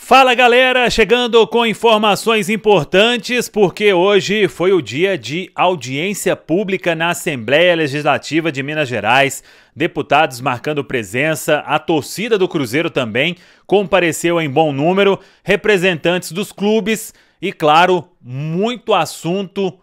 Fala galera, chegando com informações importantes, porque hoje foi o dia de audiência pública na Assembleia Legislativa de Minas Gerais. Deputados marcando presença, a torcida do Cruzeiro também compareceu em bom número, representantes dos clubes e, claro, muito assunto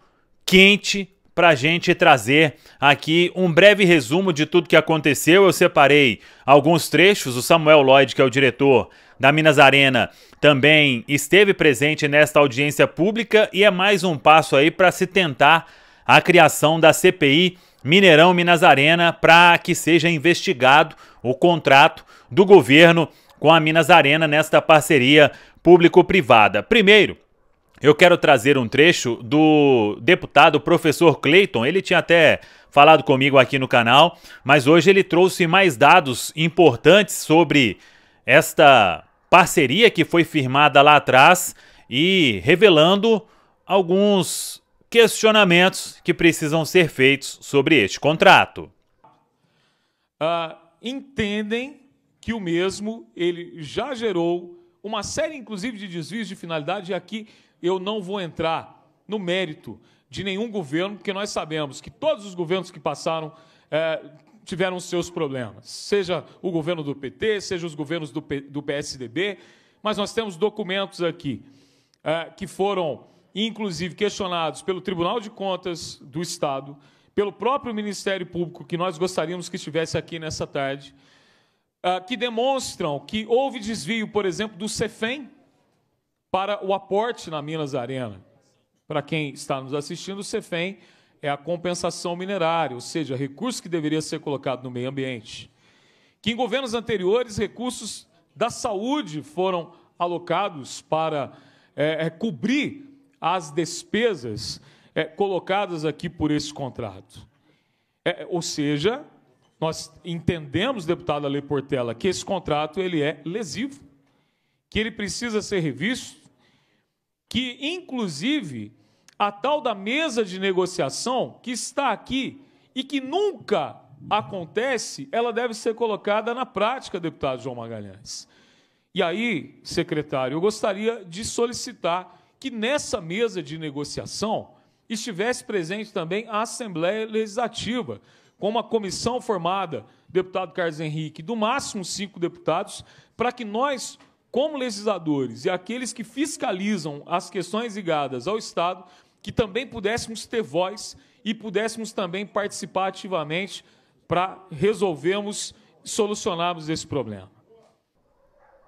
quente para a gente trazer aqui um breve resumo de tudo que aconteceu. Eu separei alguns trechos. O Samuel Lloyd, que é o diretor da Minas Arena, também esteve presente nesta audiência pública e é mais um passo aí para se tentar a criação da CPI Mineirão Minas Arena para que seja investigado o contrato do governo com a Minas Arena nesta parceria público-privada. Primeiro, eu quero trazer um trecho do deputado professor Clayton. Ele tinha até falado comigo aqui no canal, mas hoje ele trouxe mais dados importantes sobre esta parceria que foi firmada lá atrás e revelando alguns questionamentos que precisam ser feitos sobre este contrato. Uh, entendem que o mesmo ele já gerou uma série, inclusive, de desvios de finalidade aqui eu não vou entrar no mérito de nenhum governo, porque nós sabemos que todos os governos que passaram é, tiveram seus problemas, seja o governo do PT, seja os governos do, P, do PSDB, mas nós temos documentos aqui é, que foram, inclusive, questionados pelo Tribunal de Contas do Estado, pelo próprio Ministério Público, que nós gostaríamos que estivesse aqui nessa tarde, é, que demonstram que houve desvio, por exemplo, do CEFEM, para o aporte na Minas Arena. Para quem está nos assistindo, o CEFEM é a compensação minerária, ou seja, recurso que deveria ser colocado no meio ambiente. Que em governos anteriores, recursos da saúde foram alocados para é, cobrir as despesas é, colocadas aqui por esse contrato. É, ou seja, nós entendemos, deputada Lei Portela, que esse contrato ele é lesivo, que ele precisa ser revisto, que, inclusive, a tal da mesa de negociação que está aqui e que nunca acontece, ela deve ser colocada na prática, deputado João Magalhães. E aí, secretário, eu gostaria de solicitar que nessa mesa de negociação estivesse presente também a Assembleia Legislativa, com uma comissão formada, deputado Carlos Henrique, do máximo cinco deputados, para que nós como legisladores e aqueles que fiscalizam as questões ligadas ao Estado, que também pudéssemos ter voz e pudéssemos também participar ativamente para resolvermos e solucionarmos esse problema.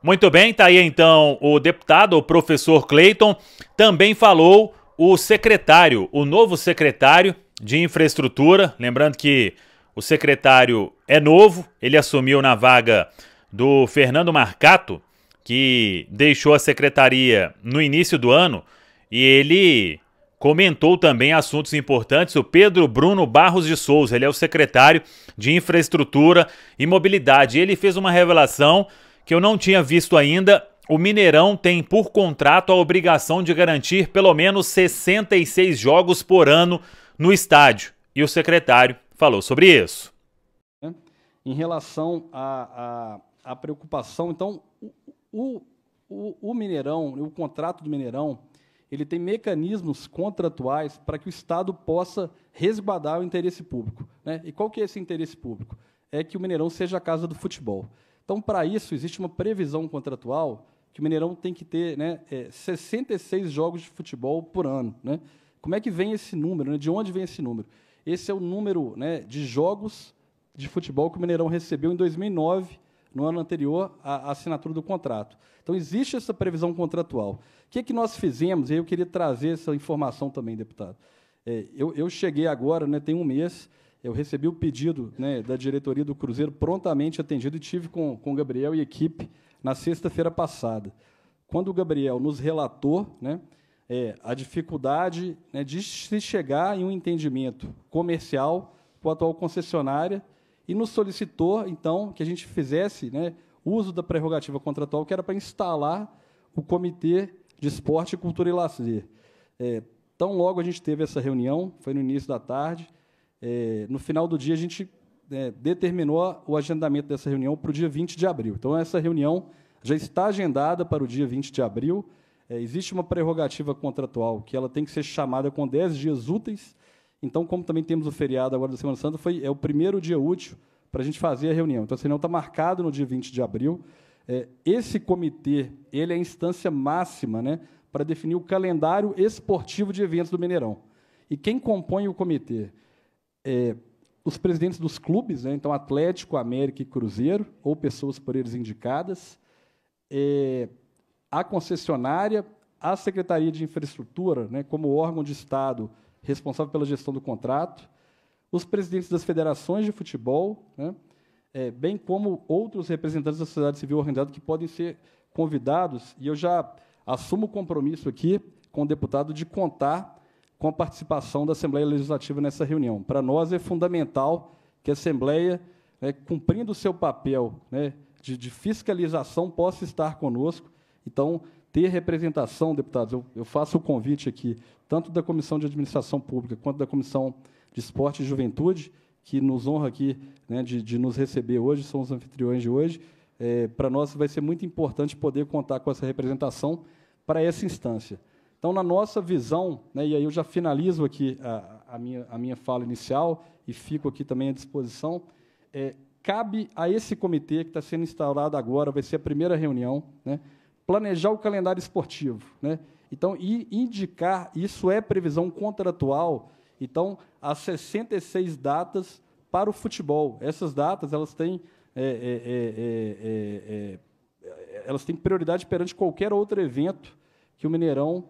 Muito bem, tá aí então o deputado, o professor Clayton também falou o secretário, o novo secretário de infraestrutura, lembrando que o secretário é novo, ele assumiu na vaga do Fernando Marcato, que deixou a secretaria no início do ano e ele comentou também assuntos importantes. O Pedro Bruno Barros de Souza, ele é o secretário de Infraestrutura e Mobilidade. Ele fez uma revelação que eu não tinha visto ainda. O Mineirão tem por contrato a obrigação de garantir pelo menos 66 jogos por ano no estádio. E o secretário falou sobre isso. Em relação à preocupação, então, o, o, o Mineirão, o contrato do Mineirão, ele tem mecanismos contratuais para que o Estado possa resguardar o interesse público. Né? E qual que é esse interesse público? É que o Mineirão seja a casa do futebol. Então, para isso, existe uma previsão contratual que o Mineirão tem que ter né, 66 é, jogos de futebol por ano. Né? Como é que vem esse número? Né? De onde vem esse número? Esse é o número né, de jogos de futebol que o Mineirão recebeu em 2009 no ano anterior à, assinatura do contrato. Então, existe essa previsão contratual. O que, é que nós fizemos? E eu queria trazer essa informação também, deputado. É, eu, eu, cheguei agora, né, tem um mês, eu recebi o pedido né, da diretoria do Cruzeiro prontamente atendido e tive com, com o Gabriel e equipe na sexta-feira passada. Quando o Gabriel nos relatou né, é, a dificuldade né, de se chegar em um entendimento comercial com a atual concessionária, e nos solicitou, então, que a gente fizesse né, uso da prerrogativa contratual, que era para instalar o Comitê de Esporte, Cultura e Lazer. É, tão logo a gente teve essa reunião, foi no início da tarde, é, no final do dia a gente é, determinou o agendamento dessa reunião para o dia 20 de abril. Então, essa reunião já está agendada para o dia 20 de abril. É, existe uma prerrogativa contratual que ela tem que ser chamada com 10 dias úteis então, como também temos o feriado agora da Semana Santa, foi, é o primeiro dia útil para a gente fazer a reunião. Então, a reunião está marcada no dia 20 de abril. É, esse comitê ele é a instância máxima né, para definir o calendário esportivo de eventos do Mineirão. E quem compõe o comitê? É, os presidentes dos clubes, né, então Atlético, América e Cruzeiro, ou pessoas por eles indicadas, é, a concessionária, a Secretaria de Infraestrutura, né, como órgão de Estado, responsável pela gestão do contrato, os presidentes das federações de futebol, né, é, bem como outros representantes da sociedade civil organizada que podem ser convidados, e eu já assumo o compromisso aqui com o deputado de contar com a participação da Assembleia Legislativa nessa reunião. Para nós é fundamental que a Assembleia, né, cumprindo o seu papel né, de, de fiscalização, possa estar conosco. Então, ter representação, deputados, eu, eu faço o convite aqui, tanto da Comissão de Administração Pública quanto da Comissão de Esporte e Juventude, que nos honra aqui né, de, de, nos receber hoje, são os anfitriões de hoje. É, para nós vai ser muito importante poder contar com essa representação para essa instância. Então, na nossa visão, né, e aí eu já finalizo aqui a, a, minha, a minha fala inicial e fico aqui também à disposição, é, cabe a esse comitê que está sendo instaurado agora, vai ser a primeira reunião, né, planejar o calendário esportivo. Né? Então, e indicar, isso é previsão contratual, então, as 66 datas para o futebol. Essas datas elas têm, é é é, é, é, é, elas têm prioridade perante qualquer outro evento que o Mineirão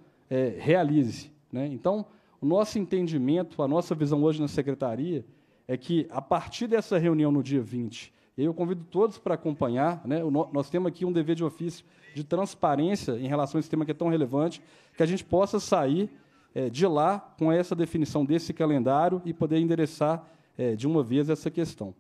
realize. Né? Então, o nosso entendimento, a nossa visão hoje na secretaria é que, a partir dessa reunião no dia 20 eu convido todos para acompanhar. Né? Nós temos aqui um dever de ofício de transparência em relação a esse tema que é tão relevante, que a gente possa sair é, de lá com essa definição desse calendário e poder endereçar é, de uma vez essa questão.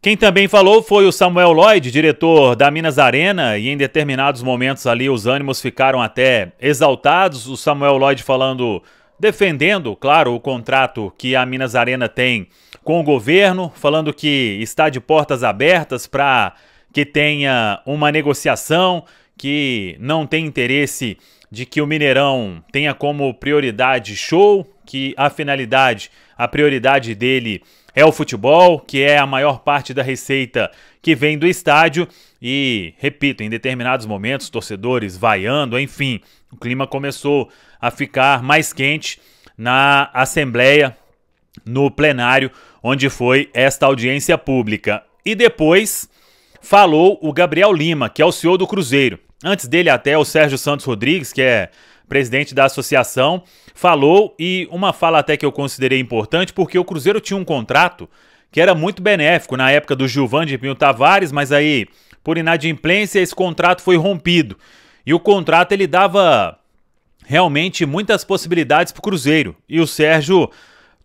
Quem também falou foi o Samuel Lloyd, diretor da Minas Arena, e em determinados momentos ali os ânimos ficaram até exaltados. O Samuel Lloyd falando defendendo, claro, o contrato que a Minas Arena tem com o governo, falando que está de portas abertas para que tenha uma negociação, que não tem interesse de que o Mineirão tenha como prioridade show, que a finalidade, a prioridade dele é o futebol, que é a maior parte da receita que vem do estádio e, repito, em determinados momentos, torcedores vaiando, enfim, o clima começou a ficar mais quente na Assembleia, no plenário, onde foi esta audiência pública. E depois falou o Gabriel Lima, que é o CEO do Cruzeiro. Antes dele, até o Sérgio Santos Rodrigues, que é presidente da associação, falou e uma fala até que eu considerei importante, porque o Cruzeiro tinha um contrato que era muito benéfico na época do Gilvan de Pinho Tavares, mas aí por inadimplência, esse contrato foi rompido. E o contrato ele dava realmente muitas possibilidades para o Cruzeiro. E o Sérgio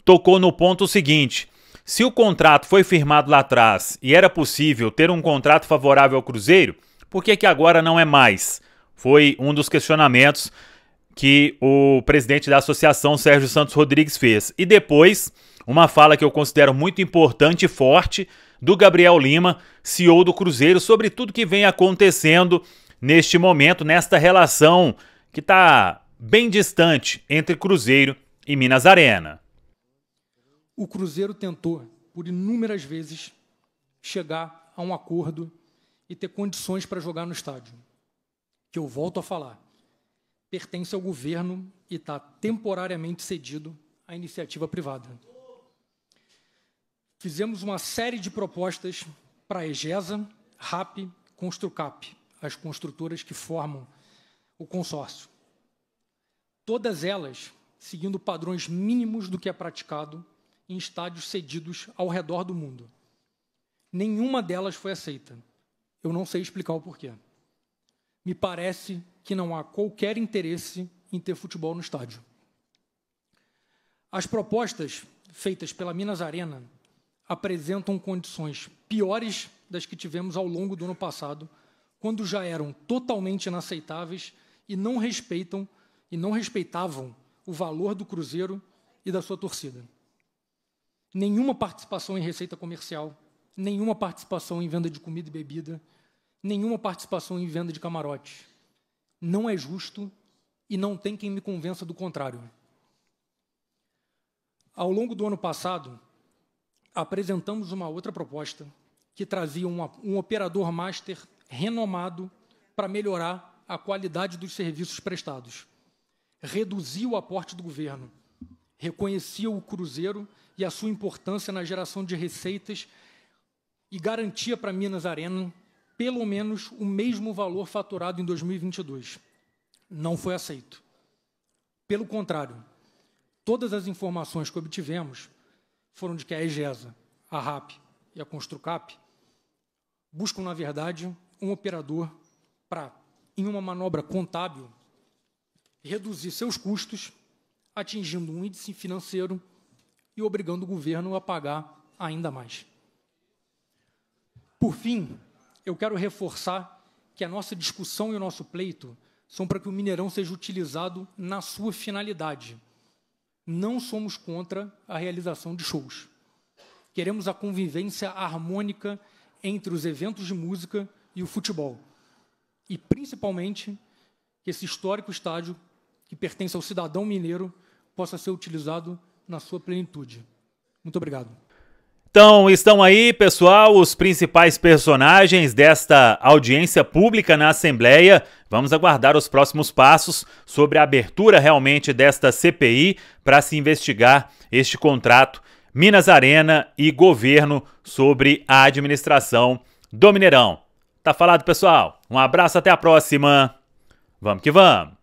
tocou no ponto seguinte: se o contrato foi firmado lá atrás e era possível ter um contrato favorável ao Cruzeiro, por que, que agora não é mais? Foi um dos questionamentos que o presidente da associação, Sérgio Santos Rodrigues, fez. E depois, uma fala que eu considero muito importante e forte do Gabriel Lima, CEO do Cruzeiro, sobre tudo que vem acontecendo neste momento, nesta relação que está bem distante entre Cruzeiro e Minas Arena. O Cruzeiro tentou, por inúmeras vezes, chegar a um acordo e ter condições para jogar no estádio. Que eu volto a falar, pertence ao governo e está temporariamente cedido à iniciativa privada fizemos uma série de propostas para a EGESA, RAP, Construcap, as construtoras que formam o consórcio. Todas elas seguindo padrões mínimos do que é praticado em estádios cedidos ao redor do mundo. Nenhuma delas foi aceita. Eu não sei explicar o porquê. Me parece que não há qualquer interesse em ter futebol no estádio. As propostas feitas pela Minas Arena apresentam condições piores das que tivemos ao longo do ano passado, quando já eram totalmente inaceitáveis e não respeitam e não respeitavam o valor do Cruzeiro e da sua torcida. Nenhuma participação em receita comercial, nenhuma participação em venda de comida e bebida, nenhuma participação em venda de camarotes. Não é justo e não tem quem me convença do contrário. Ao longo do ano passado, apresentamos uma outra proposta que trazia um, um operador master renomado para melhorar a qualidade dos serviços prestados. Reduzia o aporte do governo, reconhecia o cruzeiro e a sua importância na geração de receitas e garantia para Minas Arena pelo menos o mesmo valor faturado em 2022. Não foi aceito. Pelo contrário, todas as informações que obtivemos foram de que a EGESA, a RAP e a Construcap buscam, na verdade, um operador para, em uma manobra contábil, reduzir seus custos, atingindo um índice financeiro e obrigando o governo a pagar ainda mais. Por fim, eu quero reforçar que a nossa discussão e o nosso pleito são para que o Mineirão seja utilizado na sua finalidade não somos contra a realização de shows. Queremos a convivência harmônica entre os eventos de música e o futebol. E, principalmente, que esse histórico estádio, que pertence ao cidadão mineiro, possa ser utilizado na sua plenitude. Muito obrigado. Então, estão aí, pessoal, os principais personagens desta audiência pública na Assembleia. Vamos aguardar os próximos passos sobre a abertura realmente desta CPI para se investigar este contrato Minas Arena e governo sobre a administração do Mineirão. Tá falado, pessoal? Um abraço, até a próxima. Vamos que vamos.